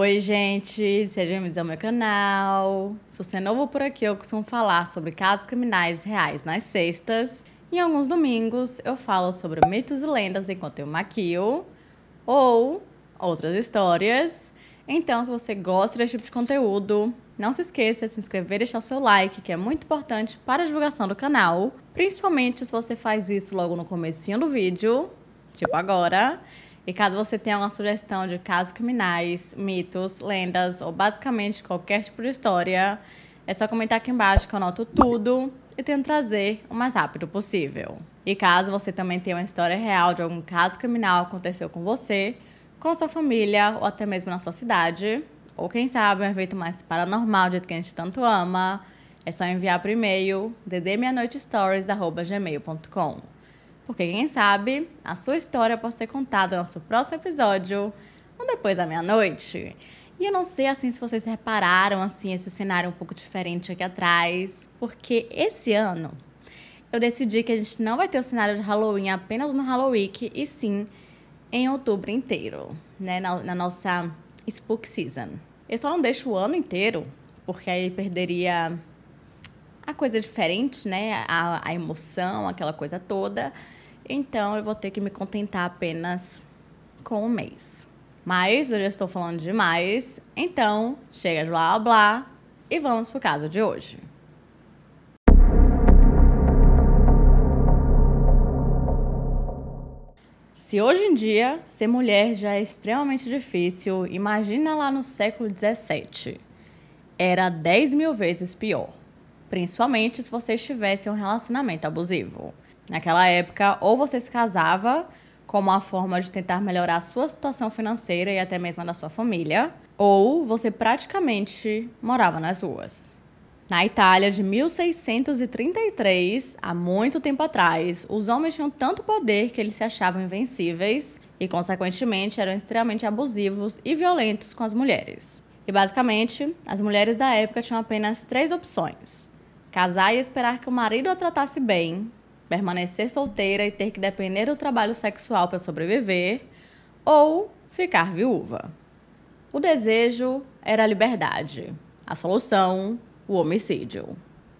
Oi, gente, sejam bem-vindos ao meu canal. Se você é novo por aqui, eu costumo falar sobre casos criminais reais nas sextas. Em alguns domingos eu falo sobre mitos e lendas enquanto eu maquio ou outras histórias. Então, se você gosta desse tipo de conteúdo, não se esqueça de se inscrever e deixar o seu like, que é muito importante para a divulgação do canal, principalmente se você faz isso logo no comecinho do vídeo, tipo agora. E caso você tenha alguma sugestão de casos criminais, mitos, lendas ou basicamente qualquer tipo de história, é só comentar aqui embaixo que eu anoto tudo e tento trazer o mais rápido possível. E caso você também tenha uma história real de algum caso criminal que aconteceu com você, com sua família ou até mesmo na sua cidade, ou quem sabe um evento mais paranormal de que a gente tanto ama, é só enviar por e-mail ddmeanoitestories@gmail.com porque quem sabe a sua história pode ser contada no nosso próximo episódio ou depois da meia-noite. E eu não sei assim se vocês repararam assim esse cenário um pouco diferente aqui atrás, porque esse ano eu decidi que a gente não vai ter o cenário de Halloween apenas no Halloween, e sim em outubro inteiro, né, na, na nossa Spook Season. Eu só não deixo o ano inteiro, porque aí perderia a coisa diferente, né? A, a emoção, aquela coisa toda. Então eu vou ter que me contentar apenas com o mês. Mas eu já estou falando demais, então chega de blá blá e vamos pro caso de hoje. Se hoje em dia ser mulher já é extremamente difícil, imagina lá no século XVII. Era 10 mil vezes pior principalmente se vocês tivessem um relacionamento abusivo. Naquela época, ou você se casava como uma forma de tentar melhorar a sua situação financeira e até mesmo a da sua família, ou você praticamente morava nas ruas. Na Itália de 1633, há muito tempo atrás, os homens tinham tanto poder que eles se achavam invencíveis e, consequentemente, eram extremamente abusivos e violentos com as mulheres. E basicamente, as mulheres da época tinham apenas três opções: Casar e esperar que o marido a tratasse bem, permanecer solteira e ter que depender do trabalho sexual para sobreviver, ou ficar viúva. O desejo era a liberdade, a solução, o homicídio.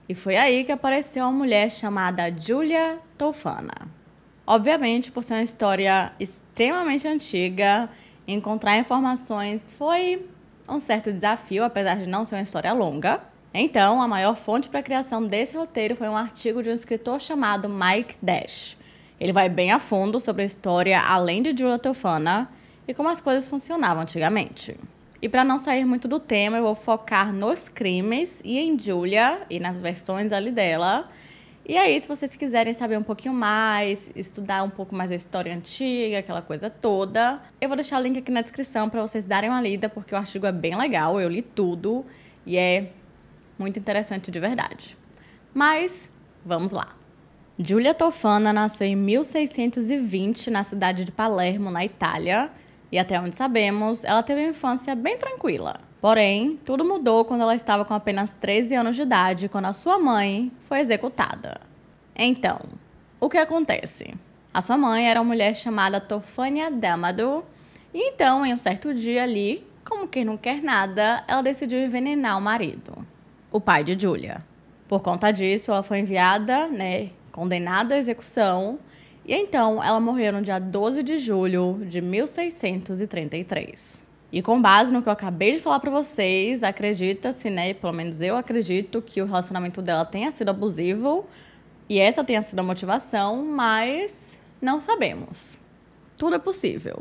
E foi aí que apareceu uma mulher chamada Julia Tofana. Obviamente, por ser uma história extremamente antiga, encontrar informações foi um certo desafio, apesar de não ser uma história longa. Então, a maior fonte para a criação desse roteiro foi um artigo de um escritor chamado Mike Dash. Ele vai bem a fundo sobre a história além de Julia Teofana e como as coisas funcionavam antigamente. E para não sair muito do tema, eu vou focar nos crimes e em Julia e nas versões ali dela. E aí, é se vocês quiserem saber um pouquinho mais, estudar um pouco mais a história antiga, aquela coisa toda, eu vou deixar o link aqui na descrição para vocês darem uma lida, porque o artigo é bem legal, eu li tudo e é muito interessante de verdade. Mas vamos lá. Giulia Tofana nasceu em 1620 na cidade de Palermo, na Itália, e até onde sabemos, ela teve uma infância bem tranquila. Porém, tudo mudou quando ela estava com apenas 13 anos de idade, quando a sua mãe foi executada. Então, o que acontece? A sua mãe era uma mulher chamada Tofania Damado, e então, em um certo dia ali, como quem não quer nada, ela decidiu envenenar o marido o pai de Julia. Por conta disso, ela foi enviada, né, condenada à execução, e então ela morreu no dia 12 de julho de 1633. E com base no que eu acabei de falar para vocês, acredita-se, né, pelo menos eu acredito que o relacionamento dela tenha sido abusivo e essa tenha sido a motivação, mas não sabemos. Tudo é possível.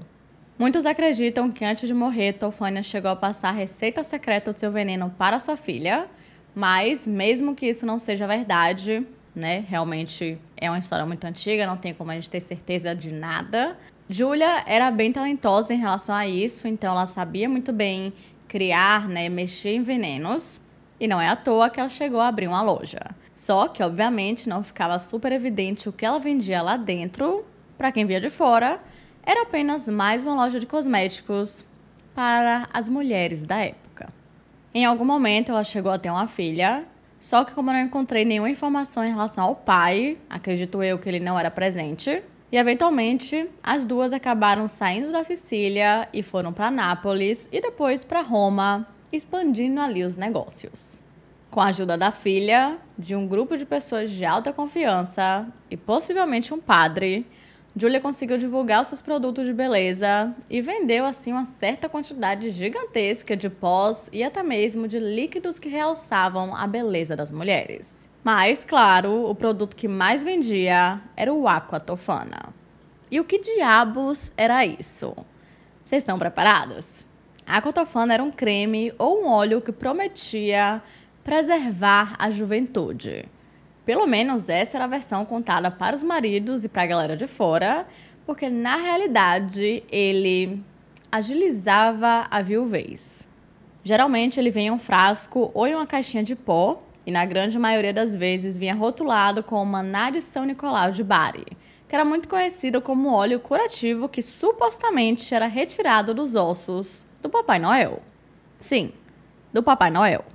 Muitos acreditam que antes de morrer, Tofânia chegou a passar a receita secreta do seu veneno para sua filha, mas, mesmo que isso não seja verdade, né? Realmente é uma história muito antiga, não tem como a gente ter certeza de nada. Julia era bem talentosa em relação a isso, então ela sabia muito bem criar, né, mexer em venenos. E não é à toa que ela chegou a abrir uma loja. Só que, obviamente, não ficava super evidente o que ela vendia lá dentro. Para quem via de fora, era apenas mais uma loja de cosméticos para as mulheres da época. Em algum momento ela chegou a ter uma filha, só que como eu não encontrei nenhuma informação em relação ao pai, acredito eu que ele não era presente, e eventualmente as duas acabaram saindo da Sicília e foram para Nápoles e depois para Roma, expandindo ali os negócios. Com a ajuda da filha, de um grupo de pessoas de alta confiança e possivelmente um padre, Julia conseguiu divulgar os seus produtos de beleza e vendeu assim uma certa quantidade gigantesca de pós e até mesmo de líquidos que realçavam a beleza das mulheres. Mas, claro, o produto que mais vendia era o Aqua Tofana. E o que diabos era isso? Vocês estão preparados? A Aqua Tofana era um creme ou um óleo que prometia preservar a juventude. Pelo menos essa era a versão contada para os maridos e para a galera de fora, porque na realidade ele agilizava a viuvez. Geralmente ele vem em um frasco ou em uma caixinha de pó, e na grande maioria das vezes vinha rotulado com o maná de São Nicolau de Bari, que era muito conhecido como óleo curativo que supostamente era retirado dos ossos do Papai Noel. Sim, do Papai Noel.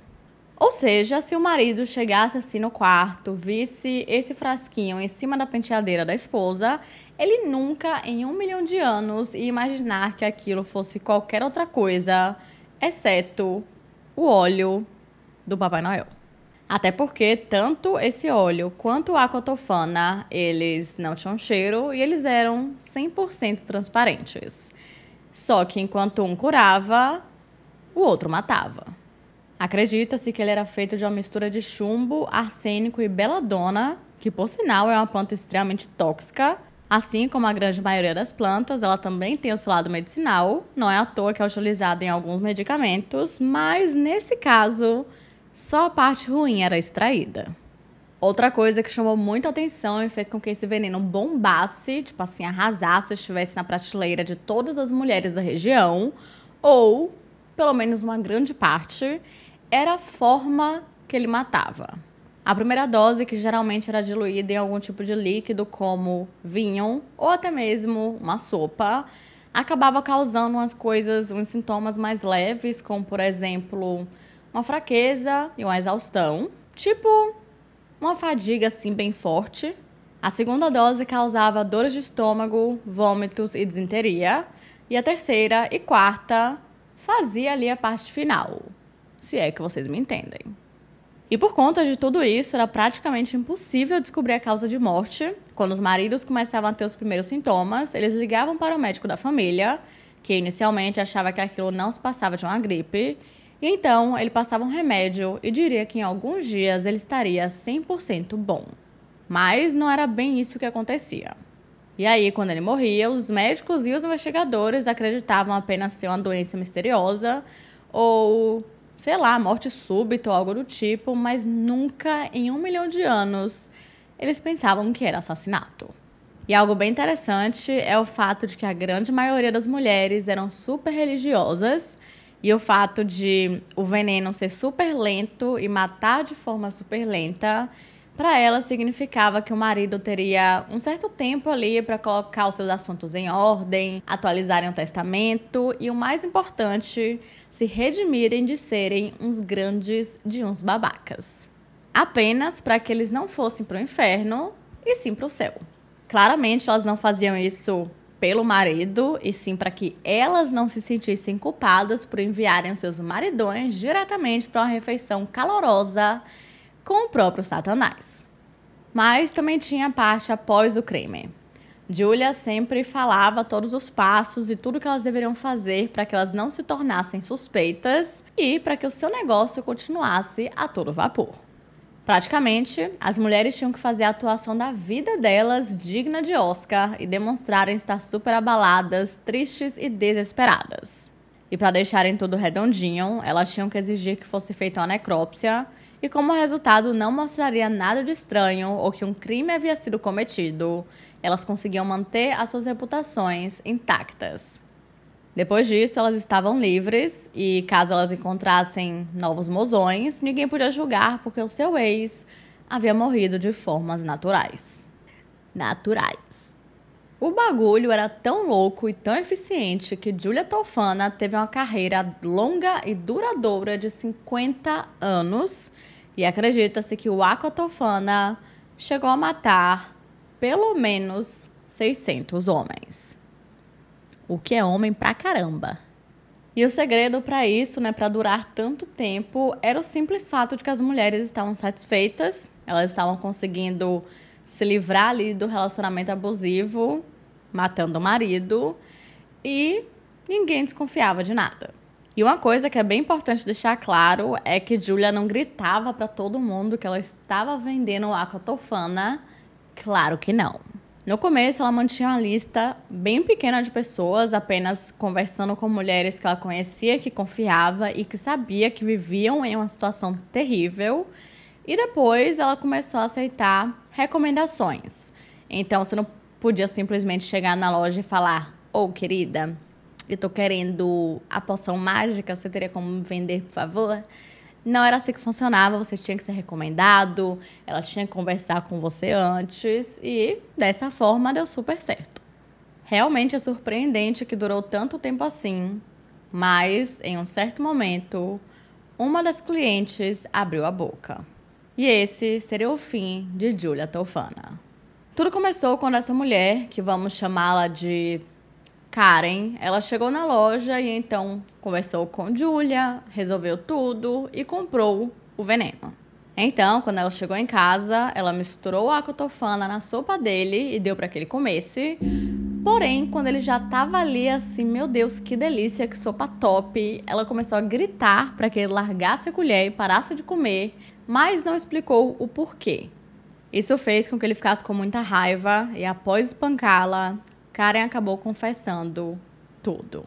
Ou seja, se o marido chegasse assim no quarto, visse esse frasquinho em cima da penteadeira da esposa, ele nunca, em um milhão de anos, ia imaginar que aquilo fosse qualquer outra coisa, exceto o óleo do Papai Noel. Até porque tanto esse óleo quanto a cotofana, eles não tinham cheiro e eles eram 100% transparentes. Só que enquanto um curava, o outro matava. Acredita-se que ele era feito de uma mistura de chumbo, arsênico e beladona, que por sinal é uma planta extremamente tóxica. Assim como a grande maioria das plantas, ela também tem o seu lado medicinal. Não é à toa que é utilizada em alguns medicamentos, mas nesse caso, só a parte ruim era extraída. Outra coisa que chamou muita atenção e fez com que esse veneno bombasse, tipo assim, arrasasse, estivesse na prateleira de todas as mulheres da região, ou pelo menos uma grande parte, era a forma que ele matava. A primeira dose, que geralmente era diluída em algum tipo de líquido, como vinho ou até mesmo uma sopa, acabava causando umas coisas, uns sintomas mais leves, como por exemplo, uma fraqueza e uma exaustão, tipo uma fadiga assim bem forte. A segunda dose causava dores de estômago, vômitos e disenteria, e a terceira e quarta fazia ali a parte final, se é que vocês me entendem. E por conta de tudo isso, era praticamente impossível descobrir a causa de morte. Quando os maridos começavam a ter os primeiros sintomas, eles ligavam para o médico da família, que inicialmente achava que aquilo não se passava de uma gripe, e então ele passava um remédio e diria que em alguns dias ele estaria 100% bom. Mas não era bem isso que acontecia. E aí, quando ele morria, os médicos e os investigadores acreditavam apenas ser uma doença misteriosa ou sei lá, morte súbita ou algo do tipo, mas nunca em um milhão de anos eles pensavam que era assassinato. E algo bem interessante é o fato de que a grande maioria das mulheres eram super religiosas e o fato de o veneno ser super lento e matar de forma super lenta para ela significava que o marido teria um certo tempo ali para colocar os seus assuntos em ordem, atualizarem o testamento e o mais importante, se redimirem de serem uns grandes de uns babacas. Apenas para que eles não fossem para o inferno e sim para o céu. Claramente elas não faziam isso pelo marido e sim para que elas não se sentissem culpadas por enviarem seus maridões diretamente para uma refeição calorosa com o próprio Satanás. Mas também tinha a parte após o crime. Julia sempre falava todos os passos e tudo que elas deveriam fazer para que elas não se tornassem suspeitas e para que o seu negócio continuasse a todo vapor. Praticamente, as mulheres tinham que fazer a atuação da vida delas digna de Oscar e demonstrarem estar super abaladas, tristes e desesperadas. E para deixarem tudo redondinho, elas tinham que exigir que fosse feita uma necrópsia e, como resultado, não mostraria nada de estranho ou que um crime havia sido cometido. Elas conseguiam manter as suas reputações intactas. Depois disso, elas estavam livres e, caso elas encontrassem novos mozões, ninguém podia julgar porque o seu ex havia morrido de formas naturais. Naturais. O bagulho era tão louco e tão eficiente que Julia Tolfana teve uma carreira longa e duradoura de 50 anos e acredita-se que o Acotofana chegou a matar pelo menos 600 homens. O que é homem pra caramba. E o segredo para isso, né, para durar tanto tempo, era o simples fato de que as mulheres estavam satisfeitas, elas estavam conseguindo se livrar ali do relacionamento abusivo, matando o marido, e ninguém desconfiava de nada. E uma coisa que é bem importante deixar claro é que Julia não gritava para todo mundo que ela estava vendendo aquatofana. Claro que não. No começo, ela mantinha uma lista bem pequena de pessoas, apenas conversando com mulheres que ela conhecia, que confiava e que sabia que viviam em uma situação terrível. E depois ela começou a aceitar recomendações. Então, você não podia simplesmente chegar na loja e falar: Ô oh, querida, eu tô querendo a poção mágica, você teria como me vender, por favor? Não era assim que funcionava, você tinha que ser recomendado, ela tinha que conversar com você antes e dessa forma deu super certo. Realmente é surpreendente que durou tanto tempo assim, mas em um certo momento, uma das clientes abriu a boca. E esse seria o fim de Julia Tofana. Tudo começou quando essa mulher, que vamos chamá-la de Karen, ela chegou na loja e então conversou com Julia, resolveu tudo e comprou o veneno. Então, quando ela chegou em casa, ela misturou a cotofana na sopa dele e deu para que ele comesse. Porém, quando ele já estava ali assim, meu Deus, que delícia, que sopa top, ela começou a gritar para que ele largasse a colher e parasse de comer, mas não explicou o porquê. Isso fez com que ele ficasse com muita raiva e após espancá-la, Karen acabou confessando tudo.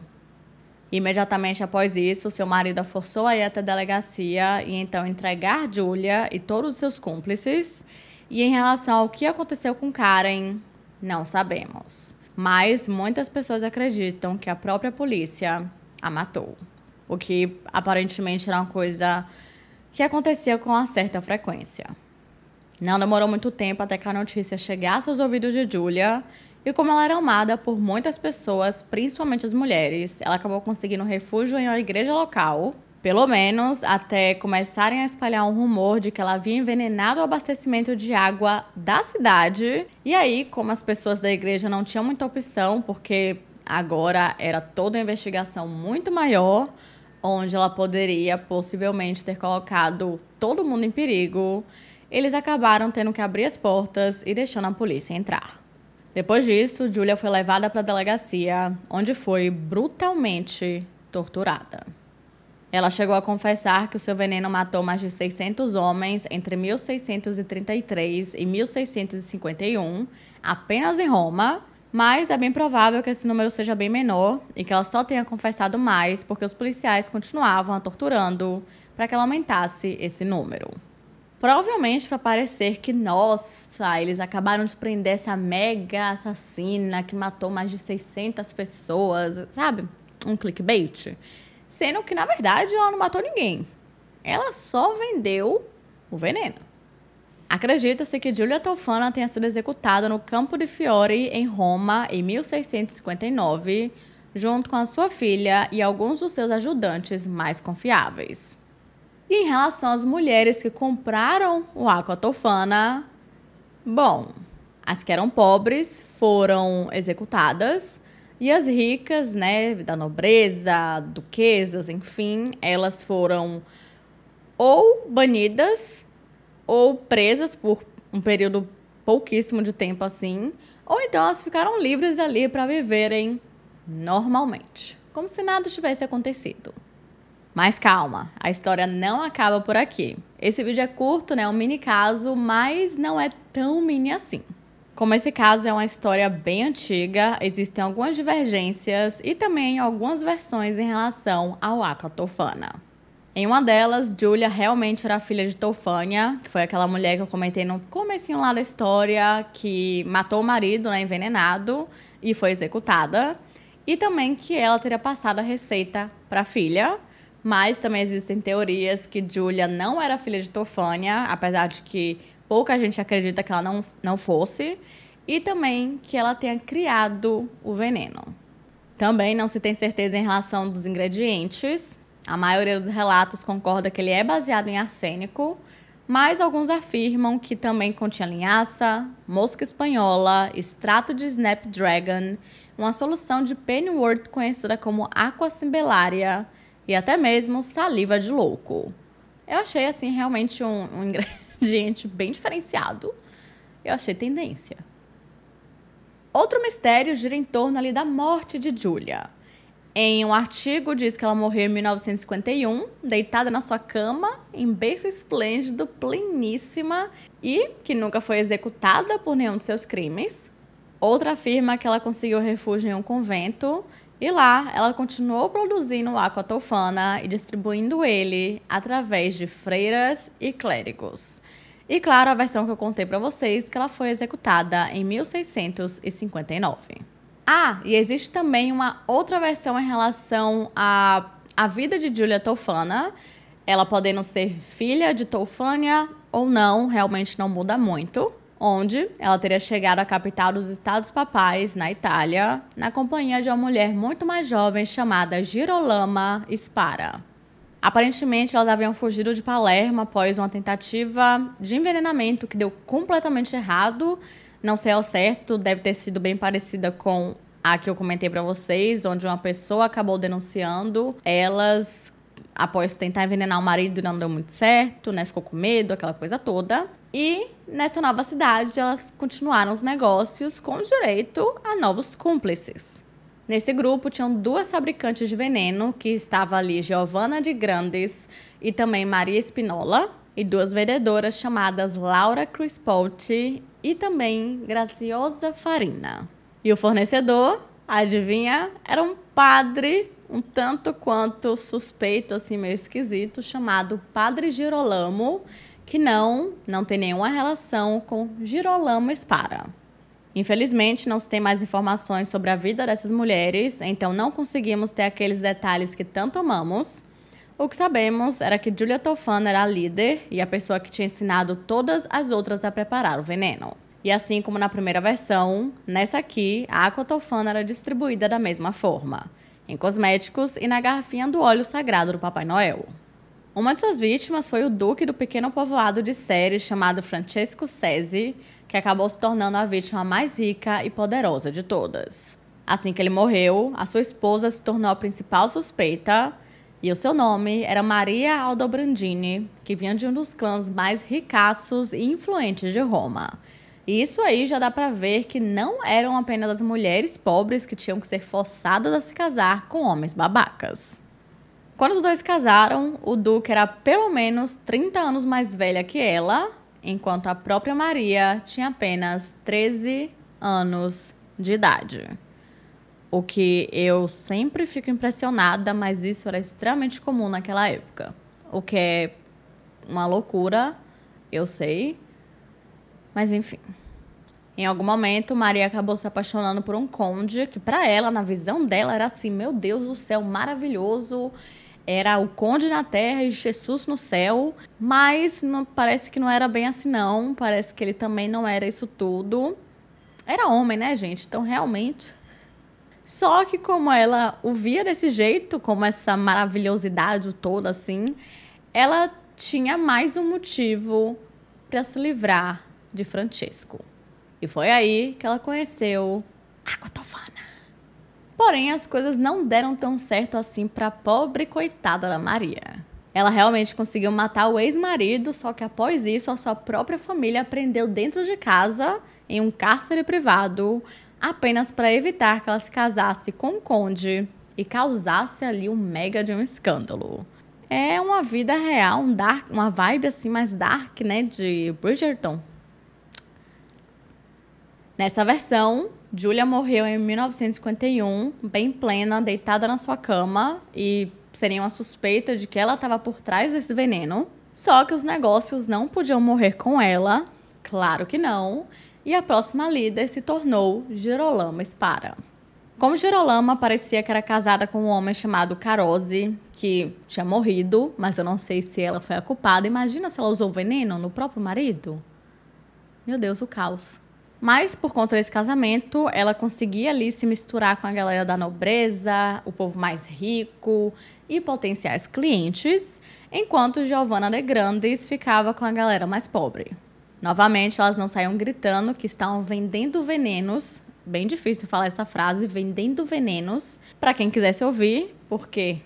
Imediatamente após isso, seu marido a forçou a ir até a delegacia e então entregar Julia e todos os seus cúmplices. E em relação ao que aconteceu com Karen, não sabemos. Mas muitas pessoas acreditam que a própria polícia a matou. O que aparentemente era uma coisa que acontecia com uma certa frequência. Não demorou muito tempo até que a notícia chegasse aos ouvidos de Julia e como ela era amada por muitas pessoas, principalmente as mulheres, ela acabou conseguindo refúgio em uma igreja local, pelo menos até começarem a espalhar um rumor de que ela havia envenenado o abastecimento de água da cidade. E aí, como as pessoas da igreja não tinham muita opção, porque agora era toda uma investigação muito maior, onde ela poderia possivelmente ter colocado todo mundo em perigo, eles acabaram tendo que abrir as portas e deixando a polícia entrar. Depois disso, Julia foi levada para a delegacia, onde foi brutalmente torturada. Ela chegou a confessar que o seu veneno matou mais de 600 homens entre 1633 e 1651, apenas em Roma, mas é bem provável que esse número seja bem menor e que ela só tenha confessado mais porque os policiais continuavam a torturando para que ela aumentasse esse número. Provavelmente para parecer que, nossa, eles acabaram de prender essa mega assassina que matou mais de 600 pessoas, sabe? Um clickbait. Sendo que, na verdade, ela não matou ninguém. Ela só vendeu o veneno. Acredita-se que Giulia Tofana tenha sido executada no Campo de Fiore, em Roma, em 1659, junto com a sua filha e alguns dos seus ajudantes mais confiáveis. E em relação às mulheres que compraram o Aquatofana, bom, as que eram pobres foram executadas e as ricas, né, da nobreza, duquesas, enfim, elas foram ou banidas ou presas por um período pouquíssimo de tempo assim, ou então elas ficaram livres ali para viverem normalmente, como se nada tivesse acontecido. Mas calma, a história não acaba por aqui. Esse vídeo é curto, né? É um mini caso, mas não é tão mini assim. Como esse caso é uma história bem antiga, existem algumas divergências e também algumas versões em relação ao Aca Tofana. Em uma delas, Julia realmente era filha de Tofânia, que foi aquela mulher que eu comentei no comecinho lá da história, que matou o marido, né, envenenado, e foi executada. E também que ela teria passado a receita para a filha, mas também existem teorias que Julia não era filha de Tofânia, apesar de que pouca gente acredita que ela não, não fosse, e também que ela tenha criado o veneno. Também não se tem certeza em relação dos ingredientes. A maioria dos relatos concorda que ele é baseado em arsênico, mas alguns afirmam que também continha linhaça, mosca espanhola, extrato de snapdragon, uma solução de Pennyworth conhecida como aqua simbelária, e até mesmo saliva de louco. Eu achei, assim, realmente um, um ingrediente bem diferenciado. Eu achei tendência. Outro mistério gira em torno ali da morte de Julia. Em um artigo diz que ela morreu em 1951, deitada na sua cama, em berço esplêndido, pleníssima, e que nunca foi executada por nenhum de seus crimes. Outra afirma que ela conseguiu refúgio em um convento e lá, ela continuou produzindo o aquatofana e distribuindo ele através de freiras e clérigos. E claro, a versão que eu contei para vocês que ela foi executada em 1659. Ah, e existe também uma outra versão em relação à a vida de Julia Tofana, ela podendo ser filha de Tofânia ou não, realmente não muda muito onde ela teria chegado à capital dos Estados Papais, na Itália, na companhia de uma mulher muito mais jovem chamada Girolama Spara. Aparentemente, elas haviam fugido de Palermo após uma tentativa de envenenamento que deu completamente errado. Não sei ao certo, deve ter sido bem parecida com a que eu comentei para vocês, onde uma pessoa acabou denunciando elas após tentar envenenar o marido, não deu muito certo, né? Ficou com medo, aquela coisa toda. E nessa nova cidade, elas continuaram os negócios com direito a novos cúmplices. Nesse grupo tinham duas fabricantes de veneno, que estava ali Giovana de Grandes e também Maria Espinola, e duas vendedoras chamadas Laura Crispolti e também Graciosa Farina. E o fornecedor, adivinha, era um padre um tanto quanto suspeito, assim, meio esquisito, chamado Padre Girolamo, que não, não tem nenhuma relação com Girolamo Spara. Infelizmente, não se tem mais informações sobre a vida dessas mulheres, então não conseguimos ter aqueles detalhes que tanto amamos. O que sabemos era que Julia Tofana era a líder e a pessoa que tinha ensinado todas as outras a preparar o veneno. E assim como na primeira versão, nessa aqui, a água Tofana era distribuída da mesma forma, em cosméticos e na garrafinha do óleo sagrado do Papai Noel. Uma de suas vítimas foi o duque do pequeno povoado de Ceres chamado Francesco Sesi, que acabou se tornando a vítima mais rica e poderosa de todas. Assim que ele morreu, a sua esposa se tornou a principal suspeita e o seu nome era Maria Aldobrandini, que vinha de um dos clãs mais ricaços e influentes de Roma. E isso aí já dá para ver que não eram apenas as mulheres pobres que tinham que ser forçadas a se casar com homens babacas. Quando os dois casaram, o Duque era pelo menos 30 anos mais velha que ela, enquanto a própria Maria tinha apenas 13 anos de idade. O que eu sempre fico impressionada, mas isso era extremamente comum naquela época. O que é uma loucura, eu sei. Mas enfim. Em algum momento, Maria acabou se apaixonando por um conde que para ela, na visão dela, era assim: "Meu Deus do céu, maravilhoso" era o conde na terra e Jesus no céu, mas não, parece que não era bem assim não, parece que ele também não era isso tudo. Era homem, né, gente? Então realmente só que como ela o via desse jeito, como essa maravilhosidade toda assim, ela tinha mais um motivo para se livrar de Francesco. E foi aí que ela conheceu a Cotovana. Porém, as coisas não deram tão certo assim para a pobre coitada da Maria. Ela realmente conseguiu matar o ex-marido, só que após isso, a sua própria família prendeu dentro de casa, em um cárcere privado, apenas para evitar que ela se casasse com o conde e causasse ali um mega de um escândalo. É uma vida real, um dark, uma vibe assim mais dark, né, de Bridgerton. Nessa versão, Julia morreu em 1951, bem plena, deitada na sua cama e seria uma suspeita de que ela estava por trás desse veneno. Só que os negócios não podiam morrer com ela, claro que não, e a próxima líder se tornou Girolama Spara. Como Girolama parecia que era casada com um homem chamado Carose, que tinha morrido, mas eu não sei se ela foi a culpada. Imagina se ela usou veneno no próprio marido. Meu Deus, o caos. Mas por conta desse casamento, ela conseguia ali se misturar com a galera da nobreza, o povo mais rico e potenciais clientes, enquanto Giovanna de Grandes ficava com a galera mais pobre. Novamente, elas não saíam gritando que estavam vendendo venenos. Bem difícil falar essa frase, vendendo venenos, para quem quisesse ouvir, porque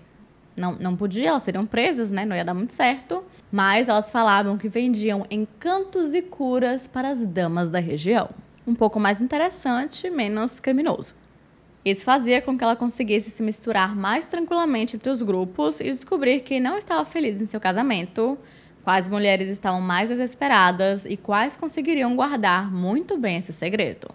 não, não podia, elas seriam presas, né? Não ia dar muito certo. Mas elas falavam que vendiam encantos e curas para as damas da região. Um pouco mais interessante, menos criminoso. Isso fazia com que ela conseguisse se misturar mais tranquilamente entre os grupos e descobrir quem não estava feliz em seu casamento, quais mulheres estavam mais desesperadas e quais conseguiriam guardar muito bem esse segredo.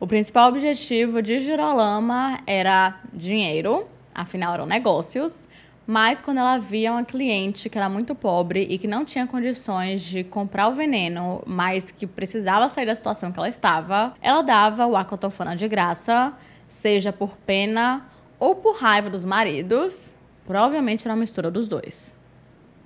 O principal objetivo de Girolama era dinheiro, afinal eram negócios, mas quando ela via uma cliente que era muito pobre e que não tinha condições de comprar o veneno, mas que precisava sair da situação que ela estava, ela dava o acotofona de graça, seja por pena ou por raiva dos maridos. Provavelmente era uma mistura dos dois.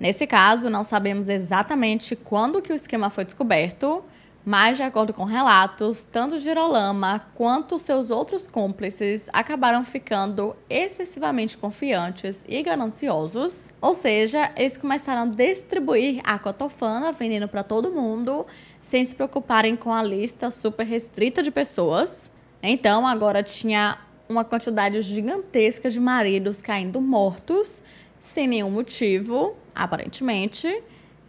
Nesse caso, não sabemos exatamente quando que o esquema foi descoberto, mas, de acordo com relatos, tanto Girolama quanto seus outros cúmplices acabaram ficando excessivamente confiantes e gananciosos, ou seja, eles começaram a distribuir a cotofana vendendo para todo mundo, sem se preocuparem com a lista super restrita de pessoas. Então, agora tinha uma quantidade gigantesca de maridos caindo mortos, sem nenhum motivo, aparentemente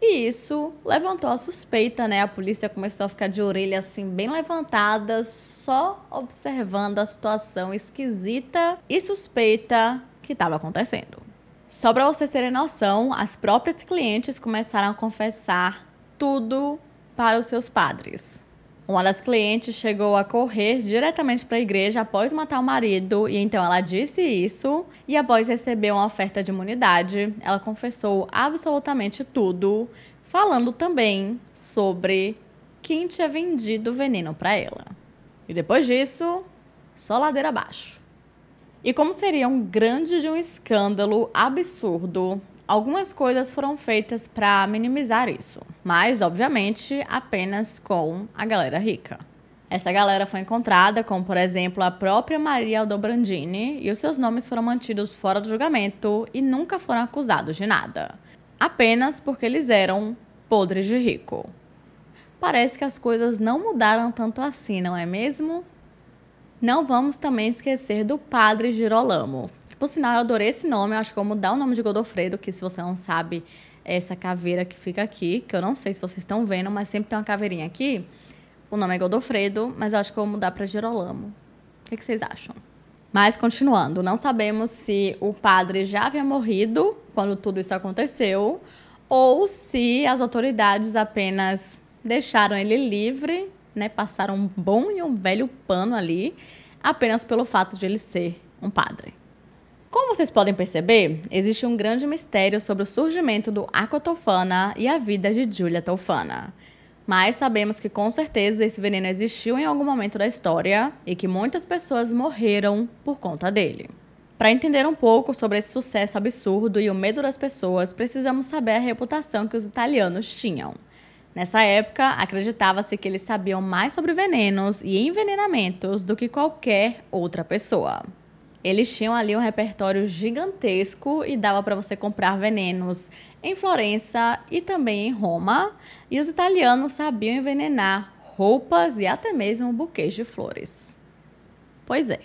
e isso levantou a suspeita, né? A polícia começou a ficar de orelha assim, bem levantada, só observando a situação esquisita e suspeita que estava acontecendo. Só para vocês terem noção, as próprias clientes começaram a confessar tudo para os seus padres. Uma das clientes chegou a correr diretamente para a igreja após matar o marido, e então ela disse isso, e após receber uma oferta de imunidade, ela confessou absolutamente tudo, falando também sobre quem tinha vendido o veneno para ela. E depois disso, só ladeira abaixo. E como seria um grande de um escândalo absurdo Algumas coisas foram feitas para minimizar isso, mas obviamente apenas com a galera rica. Essa galera foi encontrada, como por exemplo a própria Maria Aldobrandini, e os seus nomes foram mantidos fora do julgamento e nunca foram acusados de nada, apenas porque eles eram podres de rico. Parece que as coisas não mudaram tanto assim, não é mesmo? Não vamos também esquecer do padre Girolamo, por sinal, eu adorei esse nome. Eu acho que eu vou mudar o nome de Godofredo, que se você não sabe, é essa caveira que fica aqui, que eu não sei se vocês estão vendo, mas sempre tem uma caveirinha aqui. O nome é Godofredo, mas eu acho que eu vou mudar para Girolamo. O que, é que vocês acham? Mas continuando, não sabemos se o padre já havia morrido quando tudo isso aconteceu ou se as autoridades apenas deixaram ele livre, né, passaram um bom e um velho pano ali, apenas pelo fato de ele ser um padre. Como vocês podem perceber, existe um grande mistério sobre o surgimento do Acotofana e a vida de Julia Tofana. Mas sabemos que com certeza esse veneno existiu em algum momento da história e que muitas pessoas morreram por conta dele. Para entender um pouco sobre esse sucesso absurdo e o medo das pessoas, precisamos saber a reputação que os italianos tinham. Nessa época, acreditava-se que eles sabiam mais sobre venenos e envenenamentos do que qualquer outra pessoa. Eles tinham ali um repertório gigantesco e dava para você comprar venenos em Florença e também em Roma. E os italianos sabiam envenenar roupas e até mesmo buquês de flores. Pois é.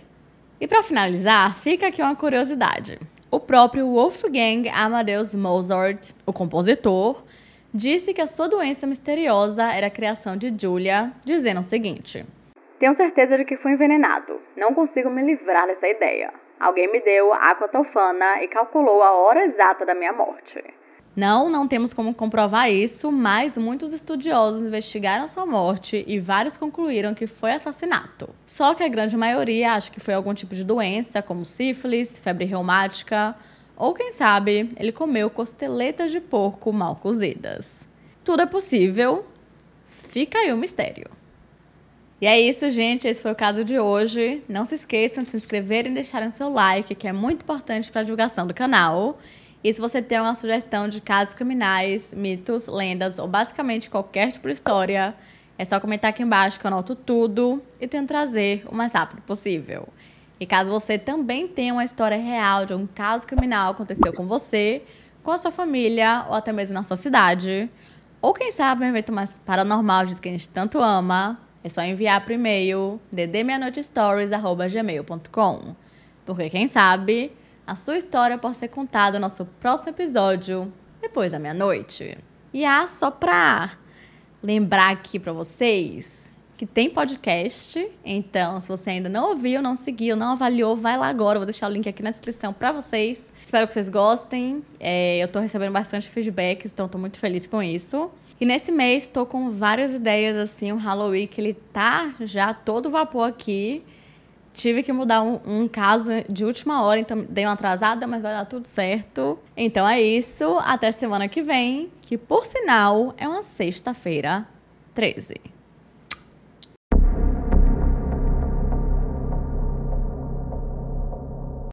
E para finalizar, fica aqui uma curiosidade. O próprio Wolfgang Amadeus Mozart, o compositor, disse que a sua doença misteriosa era a criação de Julia, dizendo o seguinte: tenho certeza de que fui envenenado. Não consigo me livrar dessa ideia. Alguém me deu água tofana e calculou a hora exata da minha morte. Não, não temos como comprovar isso, mas muitos estudiosos investigaram sua morte e vários concluíram que foi assassinato. Só que a grande maioria acha que foi algum tipo de doença, como sífilis, febre reumática, ou quem sabe, ele comeu costeletas de porco mal cozidas. Tudo é possível. Fica aí o mistério. E é isso, gente. Esse foi o caso de hoje. Não se esqueçam de se inscreverem e deixarem seu like, que é muito importante para a divulgação do canal. E se você tem uma sugestão de casos criminais, mitos, lendas ou basicamente qualquer tipo de história, é só comentar aqui embaixo que eu anoto tudo e tento trazer o mais rápido possível. E caso você também tenha uma história real de um caso criminal que aconteceu com você, com a sua família ou até mesmo na sua cidade, ou quem sabe um evento mais paranormal de que a gente tanto ama, é só enviar para o e-mail ddmeianoitestories.gmail.com Porque quem sabe, a sua história pode ser contada no nosso próximo episódio, depois da meia-noite. E há ah, só para lembrar aqui para vocês que tem podcast, então se você ainda não ouviu, não seguiu, não avaliou, vai lá agora, vou deixar o link aqui na descrição para vocês. Espero que vocês gostem, é, eu estou recebendo bastante feedback, então estou muito feliz com isso. E nesse mês estou com várias ideias assim, o Halloween que ele tá já todo vapor aqui. Tive que mudar um, um, caso de última hora, então dei uma atrasada, mas vai dar tudo certo. Então é isso, até semana que vem, que por sinal é uma sexta-feira 13.